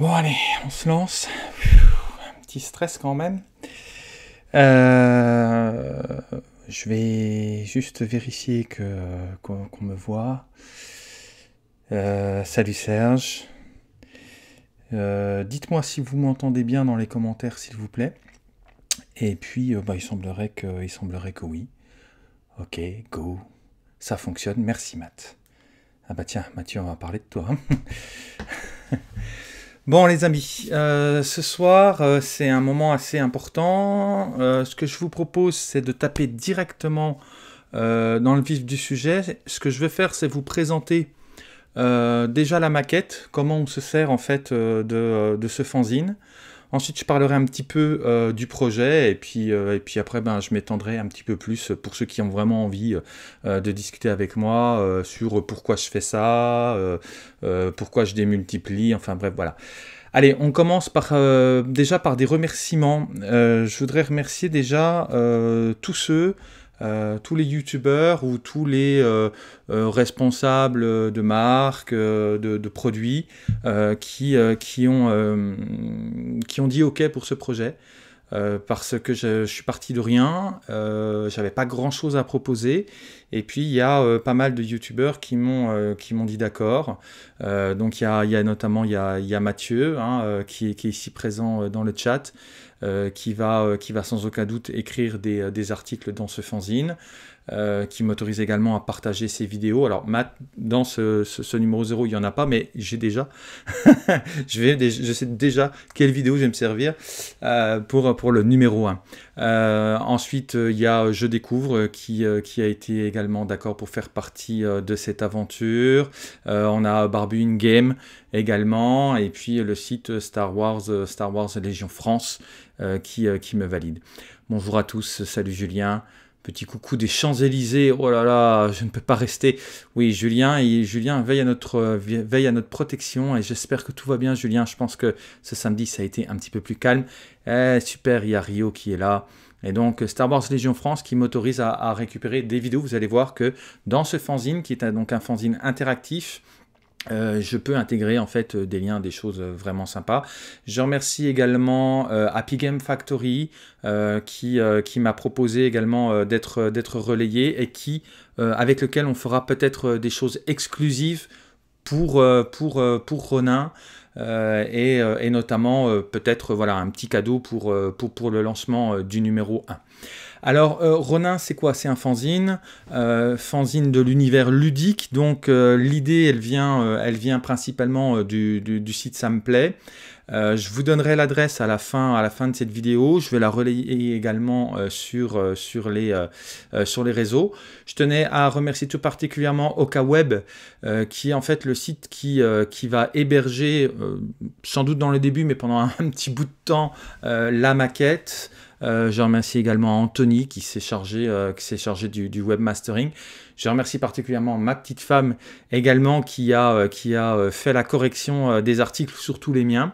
Bon, allez, on se lance. Un petit stress quand même. Euh, je vais juste vérifier que qu'on me voit. Euh, salut Serge. Euh, dites-moi si vous m'entendez bien dans les commentaires, s'il vous plaît. Et puis, bah, il semblerait que, semblerait que oui. Ok, go. Ça fonctionne. Merci, Matt. Ah bah tiens, Mathieu, on va parler de toi. Bon les amis, euh, ce soir euh, c'est un moment assez important. Euh, ce que je vous propose c'est de taper directement dans le vif du sujet. Ce que je vais faire c'est vous présenter déjà la maquette, comment on se sert en fait de, de ce fanzine. Ensuite, je parlerai un petit peu euh, du projet et puis, euh, puis après, ben, je m'étendrai un petit peu plus pour ceux qui ont vraiment envie euh, de discuter avec moi sur pourquoi je fais ça, pourquoi je démultiplie, enfin bref, voilà. Allez, on commence par, déjà par des remerciements. je voudrais remercier déjà tous ceux euh, tous les youtubeurs ou tous les euh, euh, responsables de marques, de, produits qui, ont, qui ont dit OK pour ce projet. parce que je, suis parti de rien, j'avais pas grand chose à proposer, et puis il y a pas mal de youtubeurs qui m'ont qui dit d'accord. donc il y a, notamment il y a, Mathieu hein, qui, qui, est ici présent dans le chat, euh, qui, va, euh, qui va sans aucun doute écrire des, euh, articles dans ce fanzine. qui m'autorise également à partager ses vidéos. Alors, Matt, dans ce, numéro 0, il n'y en a pas, mais j'ai déjà. je, vais, je sais déjà quelle vidéo je vais me servir pour, pour le numéro 1. ensuite, il y a Je découvre qui, qui a été également d'accord pour faire partie de cette aventure. on a Barbu Game également, et puis le site Star Wars, Star Wars Légion France euh, euh, qui, me valide. Bonjour à tous, salut Julien. Petit coucou des Champs-Élysées, oh là là, je ne peux pas rester. Oui, Julien, et Julien veille à, notre, euh, veille à notre protection et j'espère que tout va bien, Julien. Je pense que ce samedi, ça a été un petit peu plus calme. Eh, super, il y a Rio qui est là. Et donc Star Wars Légion France qui m'autorise à, récupérer des vidéos. Vous allez voir que dans ce fanzine, qui est donc un fanzine interactif, euh, je peux intégrer en fait euh, des liens, des choses euh, vraiment sympas. Je remercie également Happy Game Factory qui, m'a proposé également d'être d'être relayé et qui avec lequel on fera peut-être des choses exclusives pour pour pour Ronin. et, notamment peut-être voilà un petit cadeau pour, pour, le lancement du numéro 1. Alors, euh, Ronin, c'est quoi C'est un fanzine, euh, fanzine de l'univers ludique. Donc, euh, l'idée, elle vient, elle vient principalement du, site Ça me plaît. je vous donnerai l'adresse à la fin, à la fin de cette vidéo. Je vais la relayer également sur, sur, les, sur les réseaux. Je tenais à remercier tout particulièrement OkaWeb, qui est en fait le site qui, qui va héberger, sans doute dans le début, mais pendant un petit bout de temps, la maquette. Euh, je remercie également Anthony qui s'est chargé, euh, qui s'est chargé du, webmastering. Je remercie particulièrement ma petite femme également qui a, euh, qui a fait la correction des articles, surtout les miens.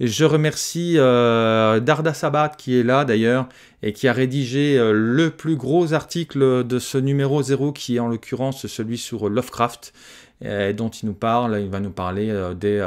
Je remercie Darda Sabat qui est là d'ailleurs et qui a rédigé euh, le plus gros article de ce numéro 0 qui est en l'occurrence celui sur Lovecraft euh, dont il nous parle, il va nous parler euh, des,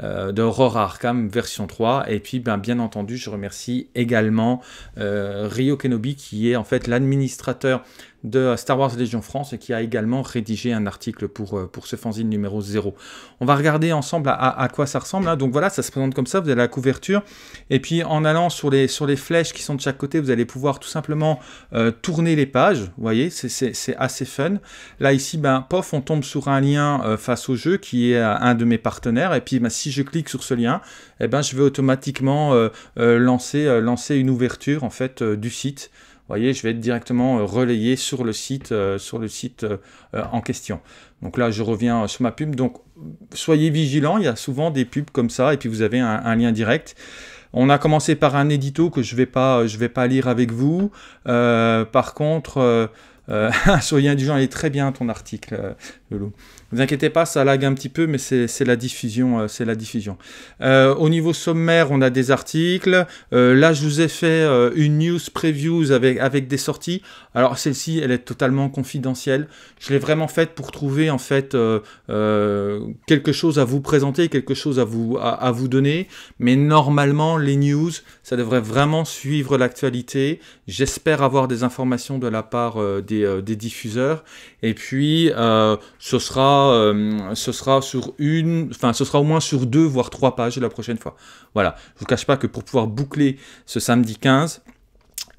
de Arkham version 3. Et puis, ben, bien entendu, je remercie également Rio Ryo Kenobi, qui est en fait l'administrateur de Star Wars Légion France et qui a également rédigé un article pour, pour ce fanzine numéro 0. On va regarder ensemble à, quoi ça ressemble. Hein. Donc voilà, ça se présente comme ça, vous avez la couverture. Et puis en allant sur les, sur les flèches qui sont de chaque côté, vous allez pouvoir tout simplement euh, tourner les pages, vous voyez, c'est assez fun. Là ici, ben, pof, on tombe sur un lien euh, face au jeu qui est euh, un de mes partenaires, et puis ben, si je clique sur ce lien, et eh ben, je vais automatiquement lancer, lancer une ouverture en fait du site. Vous voyez, je vais être directement relayé sur le site, sur le site en question. Donc là, je reviens sur ma pub. Donc, soyez vigilants, il y a souvent des pubs comme ça, et puis vous avez un lien direct. On a commencé par un édito que je vais, pas, euh, je vais pas lire avec vous. Euh, par contre, euh, euh soyez indulgents, il est très bien ton article, Lolo. Ne vous inquiétez pas, ça lag un petit peu, mais c'est la diffusion. c'est la diffusion. au niveau sommaire, on a des articles. là, je vous ai fait une news previews avec, avec des sorties. Alors celle-ci, elle est totalement confidentielle. Je l'ai vraiment faite pour trouver en fait euh, euh, quelque chose à vous présenter, quelque chose à vous, à, vous donner. Mais normalement, les news, ça devrait vraiment suivre l'actualité. J'espère avoir des informations de la part euh, des, diffuseurs. Et puis, ce, sera, ce sera sur une, enfin, ce sera au moins sur deux, voire trois pages la prochaine fois. Voilà. Je vous cache pas que pour pouvoir boucler ce samedi 15,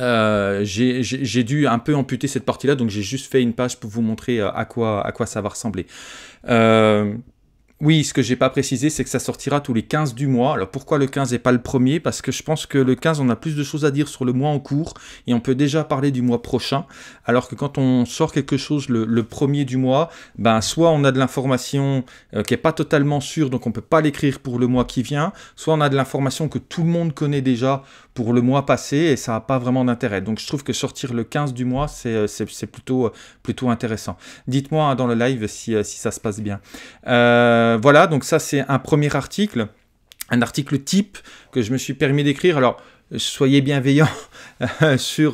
euh, j'ai dû un peu amputer cette partie-là, donc j'ai juste fait une page pour vous montrer euh, à quoi, ça va ressembler. Euh, oui, ce que j'ai pas précisé, c'est que ça sortira tous les 15 du mois. Alors pourquoi le 15 et pas le premier Parce que je pense que le 15, on a plus de choses à dire sur le mois en cours et on peut déjà parler du mois prochain. Alors que quand on sort quelque chose le, premier du mois, ben soit on a de l'information qui est pas totalement sûre, donc on peut pas l'écrire pour le mois qui vient, soit on a de l'information que tout le monde connaît déjà, pour le mois passé et ça n'a pas vraiment d'intérêt. Donc je trouve que sortir le 15 du mois, c'est euh, plutôt, euh, plutôt intéressant. Dites-moi hein, dans le live euh, si, ça se passe bien. voilà, donc ça c'est un premier article, un article type que je me suis permis d'écrire. Alors soyez bienveillants euh, euh, sur,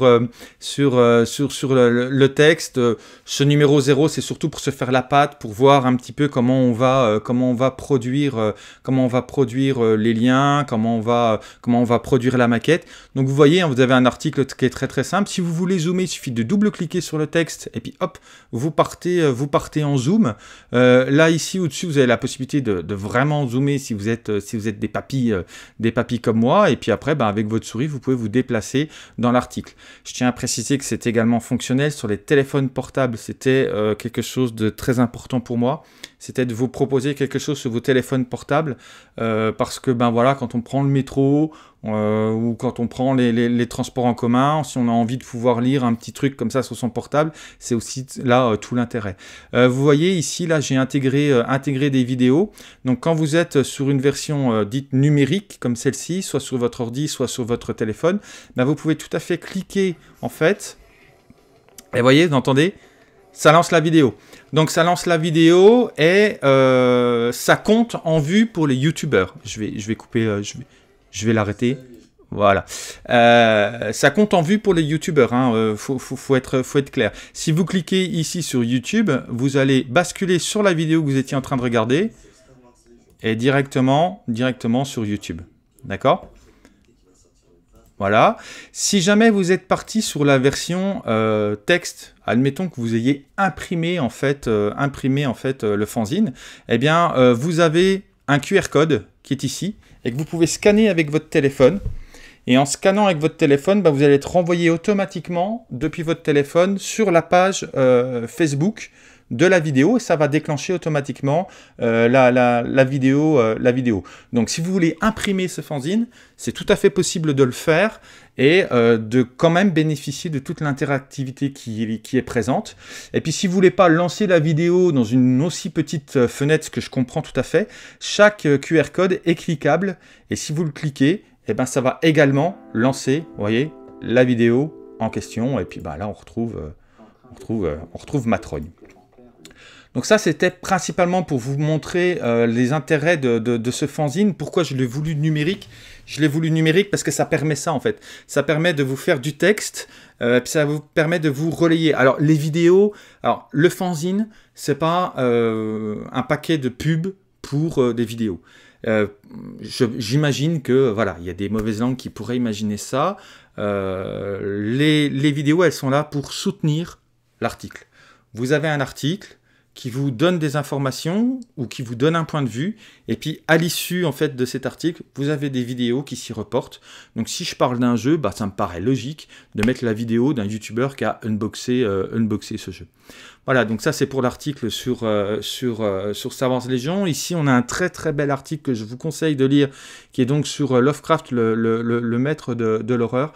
sur, sur, sur le, texte. Ce numéro 0, c'est surtout pour se faire la patte, pour voir un petit peu comment on va, euh, comment on va produire, comment on va produire les liens, comment on, va, comment on va produire la maquette. Donc vous voyez, hein, vous avez un article qui est très très simple. Si vous voulez zoomer, il suffit de double-cliquer sur le texte et puis hop, vous partez, vous partez en zoom. là, ici, au-dessus, vous avez la possibilité de, vraiment zoomer si vous êtes, si vous êtes des papilles, des papilles comme moi. Et puis après, ben, avec votre vous pouvez vous déplacer dans l'article. Je tiens à préciser que c'est également fonctionnel sur les téléphones portables. C'était euh, quelque chose de très important pour moi c'était de vous proposer quelque chose sur vos téléphones portables, euh, parce que ben voilà, quand on prend le métro euh, ou quand on prend les, transports en commun, si on a envie de pouvoir lire un petit truc comme ça sur son portable, c'est aussi là euh, tout l'intérêt. vous voyez ici, là, j'ai intégré, intégré des vidéos. Donc quand vous êtes sur une version dite numérique comme celle-ci, soit sur votre ordi, soit sur votre téléphone, ben vous pouvez tout à fait cliquer en fait. Et voyez, vous entendez ça lance la vidéo. Donc ça lance la vidéo et euh, ça compte en vue pour les youtubeurs. Je vais, je vais couper, euh, je vais, je vais l'arrêter. Voilà. Euh, ça compte en vue pour les youtubeurs, hein. faut, être, être clair. Si vous cliquez ici sur YouTube, vous allez basculer sur la vidéo que vous étiez en train de regarder et directement, directement sur YouTube. D'accord voilà. Si jamais vous êtes parti sur la version euh, texte, admettons que vous ayez imprimé en fait, euh, imprimé, en fait euh, le fanzine, eh bien vous avez un QR code qui est ici et que vous pouvez scanner avec votre téléphone. Et en scannant avec votre téléphone, bah, vous allez être renvoyé automatiquement depuis votre téléphone sur la page Facebook de la vidéo et ça va déclencher automatiquement euh, la, vidéo, euh, la vidéo. Donc si vous voulez imprimer ce fanzine, c'est tout à fait possible de le faire et euh, de quand même bénéficier de toute l'interactivité qui, est présente. Et puis si vous voulez pas lancer la vidéo dans une aussi petite fenêtre que je comprends tout à fait, chaque QR code est cliquable et si vous le cliquez, eh ben, ça va également lancer, voyez, la vidéo en question. Et puis bah, là, on retrouve, on retrouve, on donc ça, c'était principalement pour vous montrer euh, les intérêts de, ce fanzine, pourquoi je l'ai voulu numérique. Je l'ai voulu numérique parce que ça permet ça, en fait. Ça permet de vous faire du texte, euh, ça vous permet de vous relayer. Alors, les vidéos, alors, le fanzine, c'est pas euh, un paquet de pubs pour des vidéos. J'imagine que, voilà, il y a des mauvaises langues qui pourraient imaginer ça. les vidéos, elles sont là pour soutenir l'article. Vous avez un article, qui vous donne des informations ou qui vous donne un point de vue. Et puis à l'issue en fait de cet article, vous avez des vidéos qui s'y reportent. Donc si je parle d'un jeu, bah, ça me paraît logique de mettre la vidéo d'un youtubeur qui a unboxé, euh, unboxé ce jeu. Voilà, donc ça c'est pour l'article sur, euh, sur, euh, sur Star Wars Legion. Ici on a un très très bel article que je vous conseille de lire, qui est donc sur Lovecraft, le, maître de, l'horreur.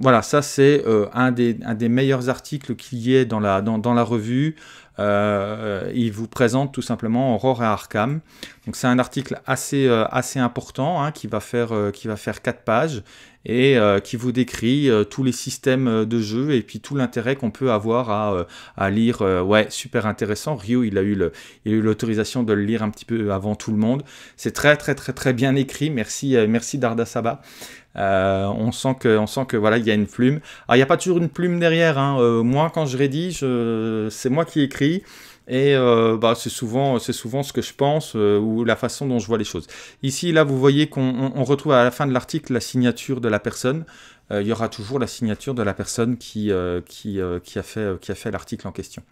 Voilà, ça c'est un, des, des meilleurs articles qu'il y ait dans la, dans, dans la revue. Euh, euh, il vous présente tout simplement Aurore et Arkham. Donc c'est un article assez, euh, assez important hein, qui, va faire, qui va faire 4 pages et qui vous décrit tous les systèmes de jeu et puis tout l'intérêt qu'on peut avoir à, à lire. ouais, super intéressant. Rio, il a eu l'autorisation de le lire un petit peu avant tout le monde. C'est très très très très bien écrit. Merci merci Darda Saba. Euh, on sent que, sent que voilà, il y a une plume. Ah, il n'y a pas toujours une plume derrière. Hein. Euh, moi, quand je rédige, c'est moi qui écris. Et euh, bah, c'est souvent, ce que je pense ou la façon dont je vois les choses. Ici, là, vous voyez qu'on retrouve à la fin de l'article la signature de la personne. il y aura toujours la signature de la personne qui a fait l'article en question.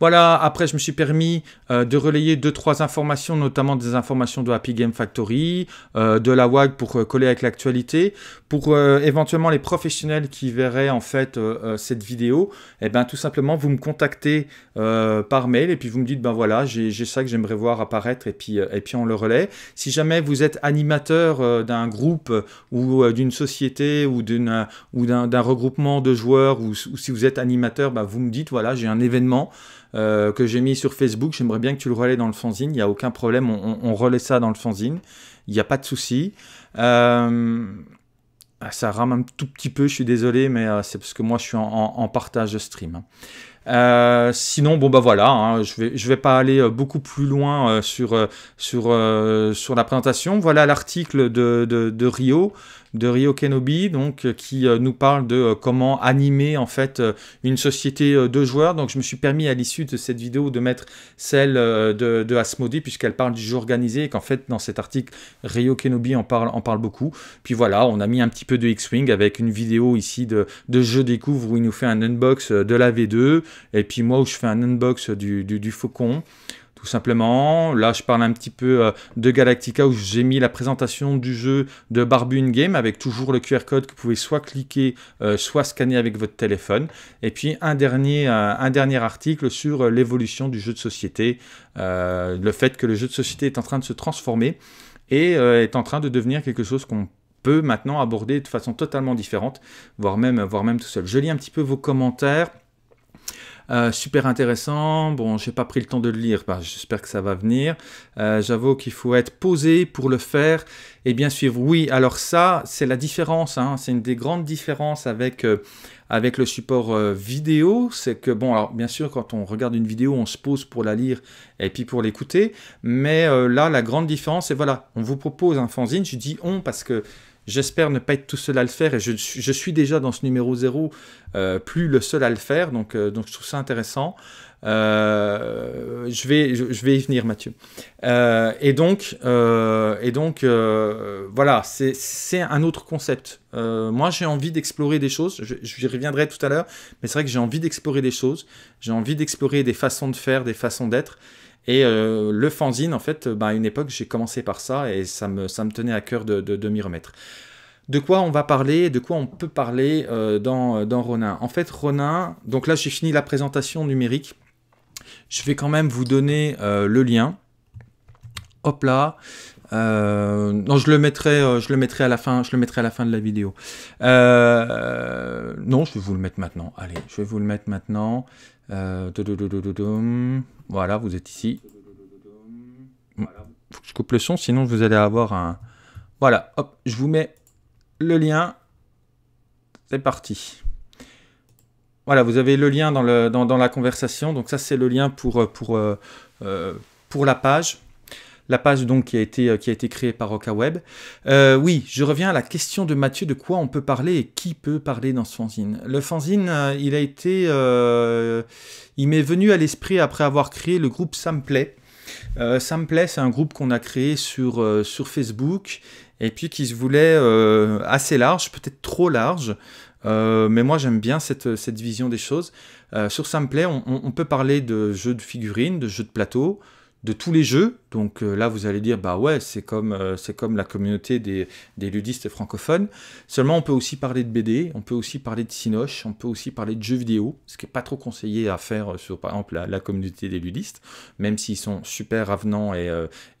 Voilà, après je me suis permis euh, de relayer deux trois informations, notamment des informations de Happy Game Factory, euh, de la WAG pour euh, coller avec l'actualité, pour euh, éventuellement les professionnels qui verraient en fait euh, euh, cette vidéo, eh ben, tout simplement vous me contactez par mail et puis vous me dites ben voilà j'ai ça que j'aimerais voir apparaître et puis, et puis on le relaie. Si jamais vous êtes animateur d'un groupe ou d'une société ou d'un regroupement de joueurs ou, si vous êtes animateur, ben, vous me dites voilà j'ai un événement que j'ai mis sur Facebook, j'aimerais bien que tu le relais dans le fanzine, il n'y a aucun problème, on, relaie ça dans le fanzine, il n'y a pas de souci. Ah, ça rame un tout petit peu, je suis désolé, mais euh, c'est parce que moi je suis en, partage de stream. Hein. Euh, sinon, bon bah voilà, hein, je vais vais pas aller euh, beaucoup plus loin euh, sur sur sur la présentation. Voilà l'article de, de, Rio de Rio Kenobi donc qui nous parle de comment animer en fait une société de joueurs. Donc je me suis permis à l'issue de cette vidéo de mettre celle de, de puisqu'elle parle du jeu organisé et qu'en fait dans cet article Rio Kenobi en parle en parle beaucoup. Puis voilà, on a mis un petit peu de X-wing avec une vidéo ici de de je découvre où il nous fait un unbox de la V2 et puis moi où je fais un unbox du, Faucon, tout simplement. Là, je parle un petit peu euh, de Galactica où j'ai mis la présentation du jeu de Barbune Game avec toujours le QR code que vous pouvez soit cliquer, euh, soit scanner avec votre téléphone. Et puis un dernier, euh, un dernier article sur l'évolution du jeu de société, le fait que le jeu de société est en train de se transformer et est en train de devenir quelque chose qu'on peut maintenant aborder de façon totalement différente, voire même, voire même tout seul. Je lis un petit peu vos commentaires. Euh, super intéressant. Bon, j'ai pas pris le temps de le lire, bah, j'espère que ça va venir. Euh, j'avoue qu'il faut être posé pour le faire et bien suivre. Oui, alors ça, c'est la différence. Hein. C'est une des grandes différences avec euh, avec le support vidéo, c'est que bon, alors bien sûr, quand on regarde une vidéo, on se pose pour la lire et puis pour l'écouter. Mais là, la grande différence, c'est voilà, on vous propose un fanzine. Je dis on parce que J'espère ne pas être tout seul à le faire et je, suis déjà dans ce numéro zéro, euh, plus le seul à le faire, donc, euh, donc je trouve ça intéressant. Euh, je, vais, je, vais y venir, Mathieu. et donc, et donc voilà, c'est un autre concept. moi, j'ai envie d'explorer des choses, je reviendrai tout à l'heure, mais c'est vrai que j'ai envie d'explorer des choses, j'ai envie d'explorer des façons de faire, des façons d'être. Et euh, le fanzine, en fait, bah, à une époque, j'ai commencé par ça et ça me, ça me tenait à cœur de, de, m'y remettre. De quoi on va parler, de quoi on peut parler euh, dans, dans Ronin En fait, Ronin, donc là j'ai fini la présentation numérique. Je vais quand même vous donner euh, le lien. Hop là. Euh, non, je le mettrai, euh, je le mettrai à la fin, je le mettrai à la fin de la vidéo. Euh, non, je vais vous le mettre maintenant. Allez, je vais vous le mettre maintenant. voilà, vous êtes ici. Hmm. je coupe le son, sinon vous allez avoir un. Voilà, hop, je vous mets le lien. C'est parti. Voilà, vous avez le lien dans, le, dans, la conversation. Donc ça, c'est le lien pour, pour, pour la page la page donc qui a été, euh, qui a été créée par OkaWeb. Euh, oui, je reviens à la question de Mathieu, de quoi on peut parler et qui peut parler dans ce fanzine. Le fanzine, euh, il a été... il m'est venu à l'esprit après avoir créé le groupe Samplay. Euh, Samplay, c'est un groupe qu'on a créé sur, sur Facebook et puis qui se voulait assez large, peut-être trop large. mais moi j'aime bien cette, cette, vision des choses. sur Samplay, on, on, peut parler de jeux de figurines, de jeux de plateau, de tous les jeux. Donc euh, là, vous allez dire, bah ouais, c'est comme, euh, c'est comme la communauté des, ludistes francophones. Seulement, on peut aussi parler de BD, on peut aussi parler de Cinoche, on peut aussi parler de jeux vidéo, ce qui n'est pas trop conseillé à faire euh, sur, par exemple, la, communauté des ludistes, même s'ils sont super avenants et,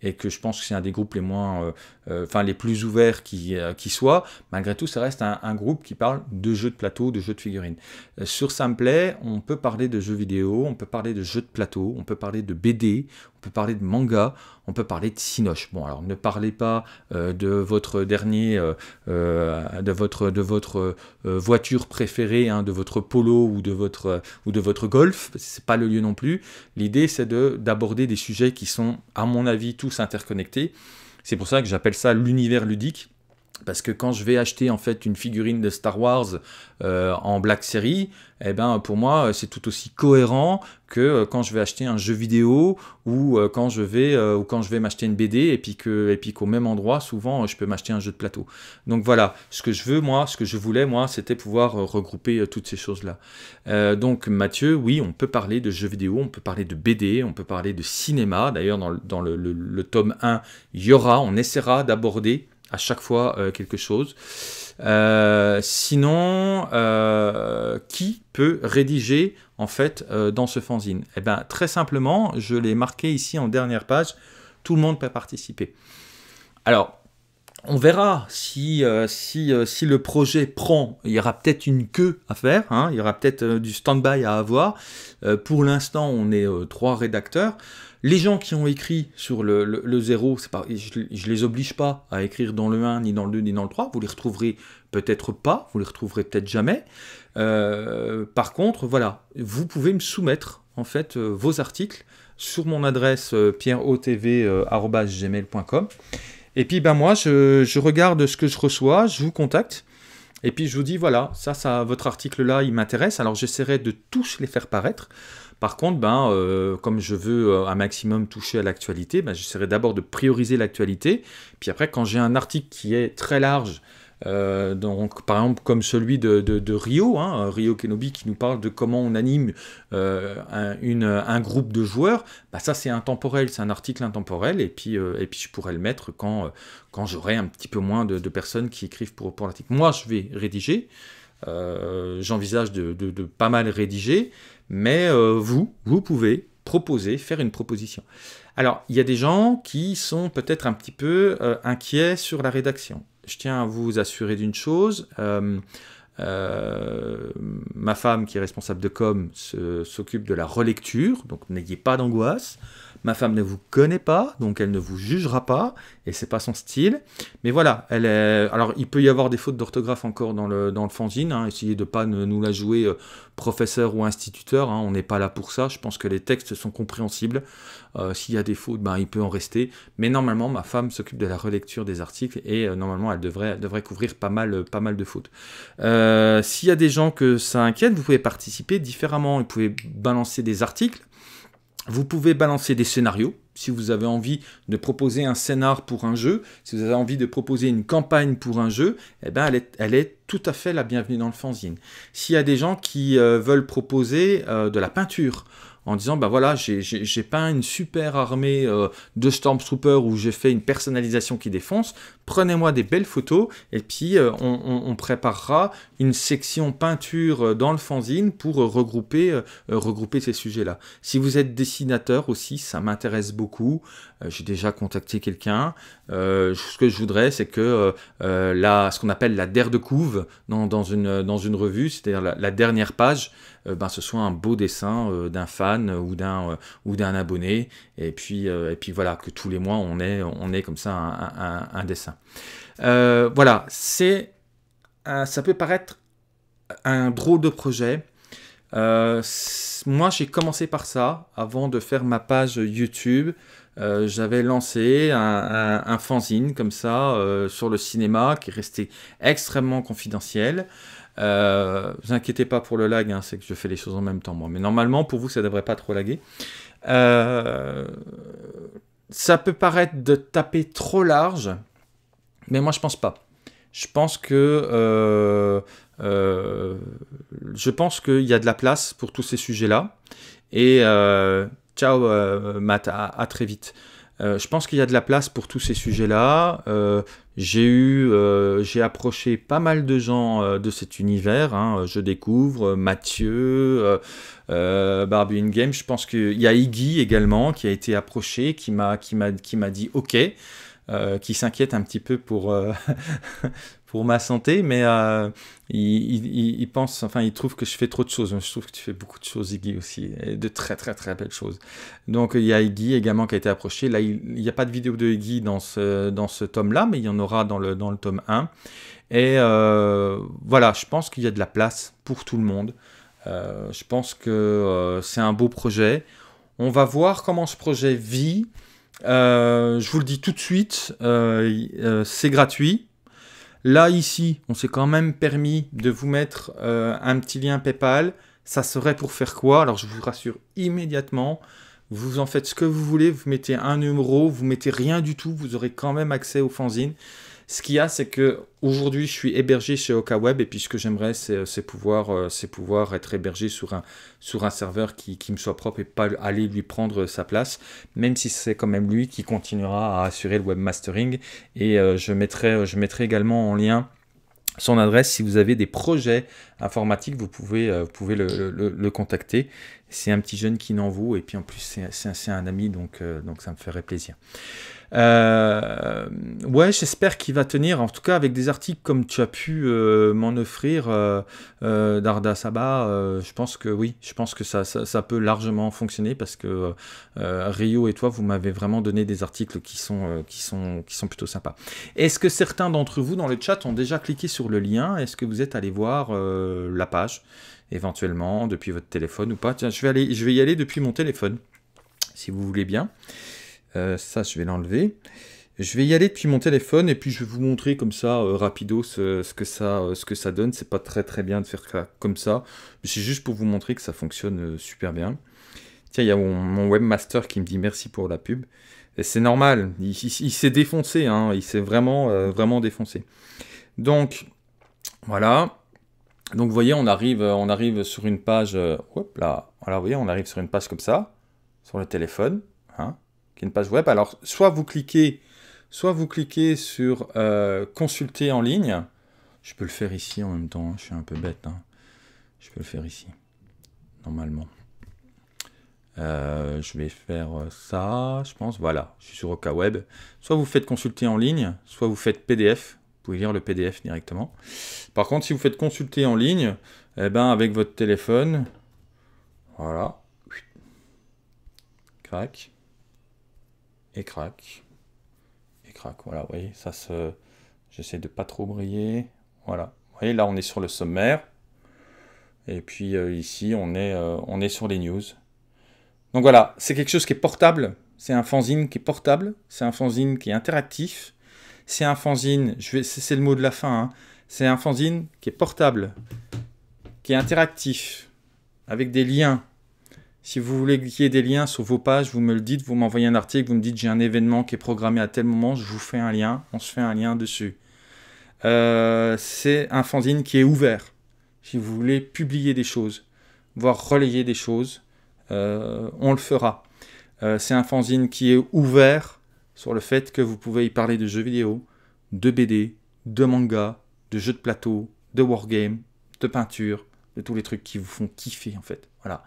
et que je pense que c'est un des groupes les moins, enfin, les plus ouverts qui, qui soit. Malgré tout, ça reste un, groupe qui parle de jeux de plateau, de jeux de figurines. sur Simplay, on peut parler de jeux vidéo, on peut parler de jeux de plateau, on peut parler de BD, on peut parler de manga, on peut parler de Sinoche. Bon, alors ne parlez pas euh, de votre dernier, euh, euh, de votre, de votre voiture préférée, hein, de votre polo ou de votre, ou de votre golf, c'est pas le lieu non plus. L'idée, c'est d'aborder des sujets qui sont, à mon avis, tous interconnectés. C'est pour ça que j'appelle ça l'univers ludique parce que quand je vais acheter en fait une figurine de Star Wars euh, en Black Series, eh ben, pour moi euh, c'est tout aussi cohérent que euh, quand je vais acheter un jeu vidéo ou quand je vais ou quand je vais m'acheter une BD et puis que et puis qu'au même endroit souvent je peux m'acheter un jeu de plateau. Donc voilà, ce que je veux moi, ce que je voulais moi, c'était pouvoir regrouper toutes ces choses là. donc Mathieu, oui, on peut parler de jeux vidéo, on peut parler de BD, on peut parler de cinéma. D'ailleurs dans, le tome 1, il y aura, on essaiera d'aborder chaque fois euh, quelque chose. Euh, sinon, euh, qui peut rédiger en fait dans ce fanzine et eh bien, très simplement, je l'ai marqué ici en dernière page, tout le monde peut participer. Alors, on verra si, si, si le projet prend. Il y aura peut-être une queue à faire, hein. il y aura peut-être du stand-by à avoir. pour l'instant, on est trois rédacteurs. Les gens qui ont écrit sur le, zéro, 0, je ne les oblige pas à écrire dans le 1, ni dans le 2, ni dans le 3. Vous les retrouverez peut-être pas, vous les retrouverez peut-être jamais. Euh, par contre, voilà, vous pouvez me soumettre en fait euh, vos articles sur mon adresse euh, euh Et puis ben moi, je, je, regarde ce que je reçois, je vous contacte. Et puis je vous dis voilà, ça, ça, votre article là, il m'intéresse. Alors j'essaierai de tous les faire paraître. Par contre, ben, euh, comme je veux euh, un maximum toucher à l'actualité, ben, j'essaierai d'abord de prioriser l'actualité. Puis après, quand j'ai un article qui est très large, euh, donc, par exemple, comme celui de, Rio, hein, Rio Kenobi, qui nous parle de comment on anime un, groupe de joueurs, ben, ça c'est intemporel, c'est un article intemporel, et puis, et puis je pourrais le mettre quand, quand j'aurai un petit peu moins de, personnes qui écrivent pour, pour l'article. Moi, je vais rédiger, j'envisage de, pas mal rédiger, mais euh, vous, vous pouvez proposer, faire une proposition. Alors, il y a des gens qui sont peut-être un petit peu euh, inquiets sur la rédaction. Je tiens à vous assurer d'une chose. Euh, ma femme, qui est responsable de com, s'occupe de la relecture, donc n'ayez pas d'angoisse. Ma femme ne vous connaît pas, donc elle ne vous jugera pas, et c'est pas son style. Mais voilà, elle est... alors il peut y avoir des fautes d'orthographe encore dans le, dans le fanzine, hein. essayez de pas nous la jouer euh, professeur ou instituteur, hein. on n'est pas là pour ça, je pense que les textes sont compréhensibles. Euh, s'il y a des fautes, ben, il peut en rester, mais normalement ma femme s'occupe de la relecture des articles, et euh, normalement elle devrait, devrait couvrir pas mal, pas mal de fautes. S'il y a des gens que ça inquiète, vous pouvez participer différemment, vous pouvez balancer des articles, vous pouvez balancer des scénarios. Si vous avez envie de proposer un scénar pour un jeu, si vous avez envie de proposer une campagne pour un jeu, eh ben elle, est, tout à fait la bienvenue dans le fanzine. S'il y a des gens qui euh, veulent proposer euh, de la peinture, en disant bah voilà j'ai peint une super armée euh, de stormtroopers où j'ai fait une personnalisation qui défonce prenez-moi des belles photos et puis euh, on, préparera une section peinture euh, dans le fanzine pour euh, regrouper, regrouper ces sujets-là. Si vous êtes dessinateur aussi, ça m'intéresse beaucoup. J'ai déjà contacté quelqu'un. ce que je voudrais, c'est que ce qu'on appelle la der de couve dans, une, dans une revue, c'est-à-dire la, dernière page, ben, ce soit un beau dessin d'un fan ou d'un ou abonné. Et puis, et puis voilà, que tous les mois, on ait, on comme ça un dessin. Euh, voilà, c'est, euh, ça peut paraître un drôle de projet. Euh, moi, j'ai commencé par ça avant de faire ma page YouTube. j'avais lancé un, fanzine comme ça sur le cinéma qui restait extrêmement confidentiel. Ne vous inquiétez pas pour le lag, hein, c'est que je fais les choses en même temps moi. Mais normalement, pour vous, ça devrait pas trop laguer. ça peut paraître de taper trop large mais moi, je pense pas. Je pense que euh, euh, je pense qu'il y a de la place pour tous ces sujets-là. Et euh, ciao, Matt, à, très vite. je pense qu'il y a de la place pour tous ces sujets-là. j'ai eu, j'ai approché pas mal de gens de cet univers. Hein. Je découvre Mathieu, Barbie In Game. Je pense qu'il y a Iggy également qui a été approché, qui m'a, qui qui m'a dit OK. Euh, qui s'inquiète un petit peu pour, euh, pour ma santé, mais euh, il, pense, enfin, il trouve que je fais trop de choses. Je trouve que tu fais beaucoup de choses, Iggy aussi, et de très très très belles choses. Donc il y a Iggy également qui a été approché. Là, il n'y a pas de vidéo de Iggy dans ce, dans ce tome-là, mais il y en aura dans le, dans le tome 1. Et voilà, je pense qu'il y a de la place pour tout le monde. je pense que c'est un beau projet. On va voir comment ce projet vit. Euh, je vous le dis tout de suite, euh, euh, c'est gratuit. Là, ici, on s'est quand même permis de vous mettre un petit lien PayPal. Ça serait pour faire quoi Alors, je vous rassure immédiatement, vous en faites ce que vous voulez, vous mettez un numéro, vous mettez rien du tout, vous aurez quand même accès aux fanzines. Ce qu'il y a, c'est que aujourd'hui, je suis hébergé chez OkaWeb et puis ce que j'aimerais, c'est euh, pouvoir, euh, pouvoir être hébergé sur un, sur un serveur qui, me soit propre et pas aller lui prendre sa place, même si c'est quand même lui qui continuera à assurer le webmastering. Et euh, je, mettrai, je mettrai également en lien son adresse. Si vous avez des projets informatiques, vous pouvez, pouvez le, contacter. C'est un petit jeune qui n'en vaut, et puis en plus, c'est un, un, ami, donc, donc ça me ferait plaisir. Euh, ouais, j'espère qu'il va tenir, en tout cas avec des articles comme tu as pu euh, m'en offrir, euh, Darda Saba, je pense que oui, je pense que ça, ça, peut largement fonctionner parce que Rio et toi, vous m'avez vraiment donné des articles qui sont, qui sont, qui sont plutôt sympas. Est-ce que certains d'entre vous dans le chat ont déjà cliqué sur le lien Est-ce que vous êtes allé voir la page éventuellement depuis votre téléphone ou pas Tiens, je vais, aller, je vais y aller depuis mon téléphone, si vous voulez bien. Euh, ça, je vais l'enlever. Je vais y aller depuis mon téléphone et puis je vais vous montrer comme ça, euh, rapido, ce, que ça, euh, ce que ça donne. C'est pas très très bien de faire ça, comme ça. C'est juste pour vous montrer que ça fonctionne super bien. Tiens, il y a mon, webmaster qui me dit merci pour la pub. C'est normal, il, s'est défoncé, hein, il s'est vraiment, vraiment défoncé. Donc, voilà. Donc vous voyez, on arrive, on arrive sur une page. Hop là. Alors vous voyez, on arrive sur une page comme ça, sur le téléphone. Hein qui est une page web. Alors, soit vous cliquez, soit vous cliquez sur euh, consulter en ligne. Je peux le faire ici en même temps, hein, je suis un peu bête. Hein. Je peux le faire ici, normalement. Euh, je vais faire ça, je pense. Voilà, je suis sur OkaWeb, Soit vous faites consulter en ligne, soit vous faites PDF. Vous pouvez lire le PDF directement. Par contre, si vous faites consulter en ligne, eh ben, avec votre téléphone, voilà, crac, et crac. Et crac, voilà, vous voyez, ça se... J'essaie de pas trop briller, voilà. Vous voyez, là, on est sur le sommaire. Et puis euh, ici, on est, euh, on est sur les news. Donc voilà, c'est quelque chose qui est portable. C'est un fanzine qui est portable. C'est un fanzine qui est interactif. C'est un fanzine, je vais, c'est le mot de la fin, hein. c'est un fanzine qui est portable, qui est interactif, avec des liens, si vous voulez qu'il y ait des liens sur vos pages, vous me le dites, vous m'envoyez un article, vous me dites j'ai un événement qui est programmé à tel moment, je vous fais un lien, on se fait un lien dessus. Euh, c'est un fanzine qui est ouvert. Si vous voulez publier des choses, voire relayer des choses, euh, on le fera. Euh, c'est un fanzine qui est ouvert sur le fait que vous pouvez y parler de jeux vidéo, de BD, de manga, de jeux de plateau, de wargame, de peinture, de tous les trucs qui vous font kiffer en fait. Voilà.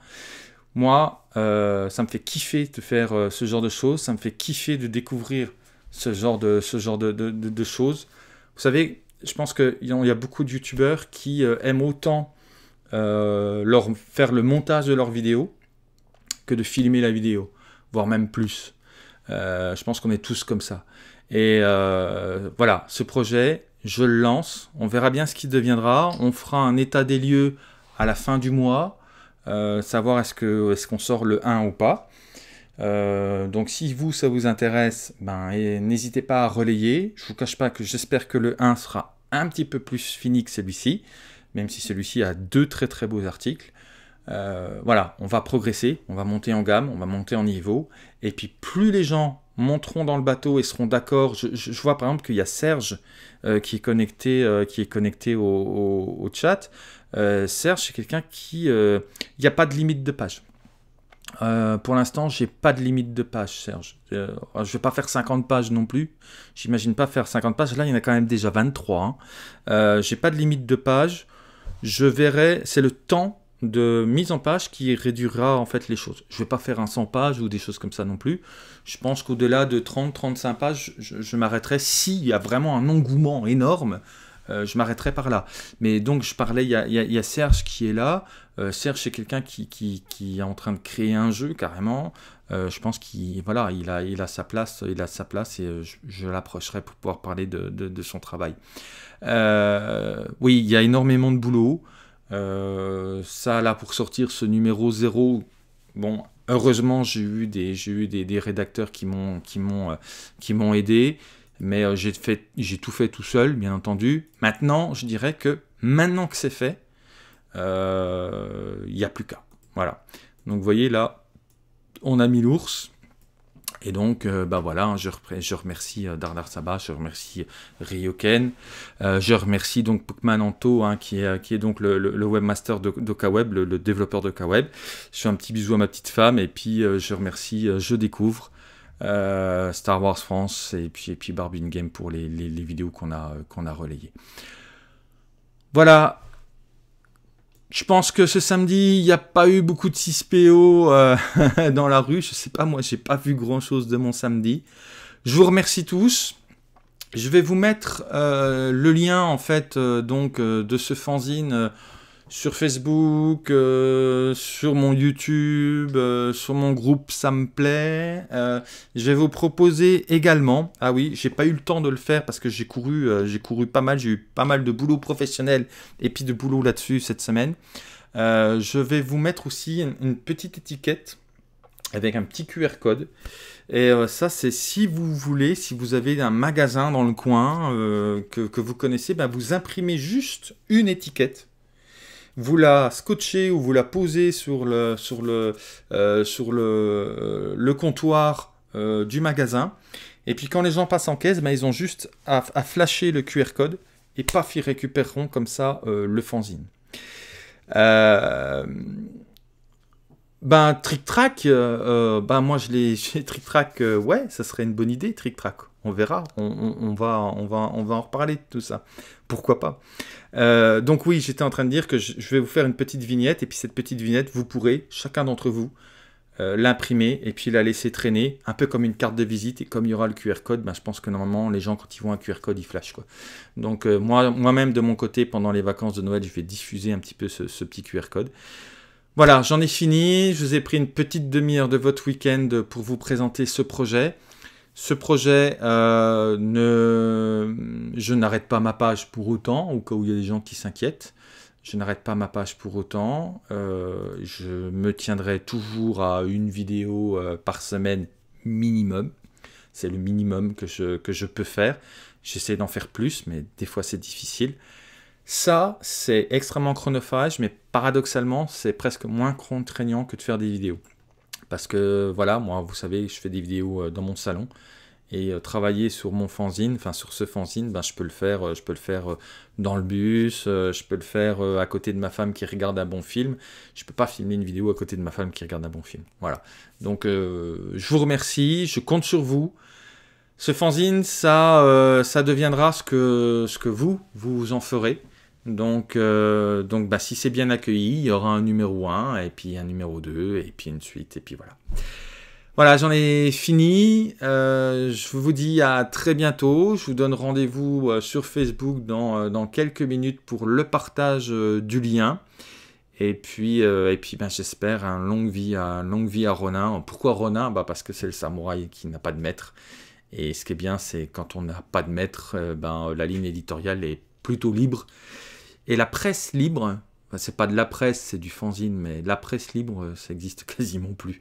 Moi, euh, ça me fait kiffer de faire euh, ce genre de choses, ça me fait kiffer de découvrir ce genre de, choses. Vous savez, je pense qu'il y, a beaucoup de youtubeurs qui euh, aiment autant faire le montage de leurs vidéos que de filmer la vidéo, voire même plus. je pense qu'on est tous comme ça. Et voilà, ce projet, je le lance. On verra bien ce qui deviendra. On fera un état des lieux à la fin du mois. Euh, savoir est-ce que est qu'on sort le 1 ou pas. Euh, donc si vous, ça vous intéresse, ben, n'hésitez pas à relayer. Je vous cache pas que j'espère que le 1 sera un petit peu plus fini que celui-ci, même si celui-ci a deux très très beaux articles. Euh, voilà, on va progresser, on va monter en gamme, on va monter en niveau. Et puis plus les gens monteront dans le bateau et seront d'accord, je, vois par exemple qu'il y a Serge euh, qui est connecté, euh, qui est connecté au, chat. Euh, Serge, c'est quelqu'un qui... Il n'y a pas de limite de page. pour l'instant, j'ai pas de limite de page, Serge. je vais pas faire 50 pages non plus. J'imagine pas faire 50 pages. Là, il y en a quand même déjà 23. Je hein. j'ai pas de limite de page. Je verrai, c'est le temps de mise en page qui réduira en fait les choses. Je ne vais pas faire un 100 pages ou des choses comme ça non plus. Je pense qu'au-delà de 30-35 pages, je, je m'arrêterai s'il y a vraiment un engouement énorme. Euh, je m'arrêterai par là. Mais donc, je parlais, il y a, Serge qui est là. Euh, Serge, c'est quelqu'un qui, est en train de créer un jeu carrément. Euh, je pense qu'il voilà, il a, il a sa place, il a sa place et je, l'approcherai pour pouvoir parler de son travail. oui, il y a énormément de boulot. Euh, ça, là, pour sortir ce numéro 0, bon, heureusement, j'ai eu des, eu des, rédacteurs qui m'ont, qui m'ont, euh, qui m'ont aidé, mais euh, j'ai fait, j'ai tout fait tout seul, bien entendu. Maintenant, je dirais que maintenant que c'est fait, il n'y a plus qu'à. Voilà. Donc, vous voyez là, on a mis l'ours. Et donc, euh, bah voilà, hein, je, je remercie euh, Dardar Sabah, je remercie euh, Ryoken, je remercie donc Pukman Anto, hein, qui, est, qui est donc le, webmaster de, KWeb, le, développeur de KWeb. Je fais un petit bisou à ma petite femme, et puis je remercie Je Découvre, Star Wars France, et puis, et puis Barbie Game pour les, vidéos qu'on a, qu'on a relayées. Voilà, je pense que ce samedi, il n'y a pas eu beaucoup de 6PO euh, dans la rue. Je sais pas, moi, j'ai pas vu grand chose de mon samedi. Je vous remercie tous. Je vais vous mettre euh, le lien, en fait, euh, donc, de ce fanzine sur Facebook, euh, sur mon YouTube, euh, sur mon groupe Ça me plaît. Euh, je vais vous proposer également. Ah oui, j'ai pas eu le temps de le faire parce que j'ai couru, j'ai couru pas mal, j'ai eu pas mal de boulot professionnel et puis de boulot là-dessus cette semaine. je vais vous mettre aussi une, petite étiquette avec un petit QR code. Et ça, c'est si vous voulez, si vous avez un magasin dans le coin que, vous connaissez, ben, vous imprimez juste une étiquette vous la scotchez ou vous la posez sur le, sur le, euh, sur le, euh, le comptoir euh, du magasin. Et puis quand les gens passent en caisse, ben, ils ont juste à, flasher le QR code et paf, ils récupéreront comme ça le fanzine. ben, Trick Track, ben, moi je l'ai. Trick Track, ouais, ça serait une bonne idée, Trick Track. On verra, on, on, va, on, va, on va en reparler de tout ça. Pourquoi pas euh, donc oui, j'étais en train de dire que je vais vous faire une petite vignette, et puis cette petite vignette, vous pourrez, chacun d'entre vous, euh, l'imprimer et puis la laisser traîner, un peu comme une carte de visite. Et comme il y aura le QR code, ben, je pense que normalement, les gens, quand ils voient un QR code, ils flashent. Quoi. Donc euh, moi, même de mon côté, pendant les vacances de Noël, je vais diffuser un petit peu ce petit QR code. Voilà, j'en ai fini. Je vous ai pris une petite demi-heure de votre week-end pour vous présenter ce projet. Ce projet, euh, ne... je n'arrête pas ma page pour autant, au cas où il y a des gens qui s'inquiètent. Je n'arrête pas ma page pour autant. Euh, je me tiendrai toujours à une vidéo euh, par semaine minimum. C'est le minimum que je, que je peux faire. J'essaie d'en faire plus, mais des fois c'est difficile. Ça, c'est extrêmement chronophage, mais paradoxalement, c'est presque moins contraignant que de faire des vidéos. Parce que voilà, moi, vous savez, je fais des vidéos euh, dans mon salon et euh, travailler sur mon fanzine, enfin sur ce fanzine, ben je peux le faire, euh, je peux le faire dans le bus, je peux le faire à côté de ma femme qui regarde un bon film. Je peux pas filmer une vidéo à côté de ma femme qui regarde un bon film. Voilà. Donc je vous remercie, je compte sur vous. Ce fanzine, ça, ça deviendra ce que, ce que vous, vous en ferez. Donc, euh, donc bah, si c'est bien accueilli, il y aura un numéro 1, et puis un numéro 2, et puis une suite, et puis voilà. Voilà, j'en ai fini. Euh, je vous dis à très bientôt. Je vous donne rendez-vous euh, sur Facebook dans, quelques minutes pour le partage du lien. Et puis, et puis ben, j'espère une longue vie, à, longue vie à Ronin. Pourquoi Ronin bah, Parce que c'est le samouraï qui n'a pas de maître. Et ce qui est bien, c'est quand on n'a pas de maître, ben, la ligne éditoriale est plutôt libre. Et la presse libre, c'est pas de la presse, c'est du fanzine, mais la presse libre, euh, ça existe quasiment plus.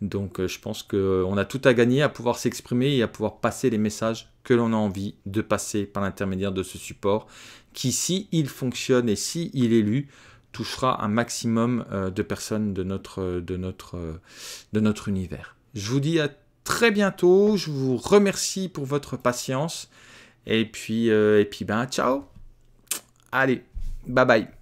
Donc euh, je pense qu'on euh, a tout à gagner à pouvoir s'exprimer et à pouvoir passer les messages que l'on a envie de passer par l'intermédiaire de ce support, qui si il fonctionne et si il est lu, touchera un maximum de personnes de notre, de notre univers. Je vous dis à très bientôt, je vous remercie pour votre patience, et puis, et puis ben ciao Allez Bye bye.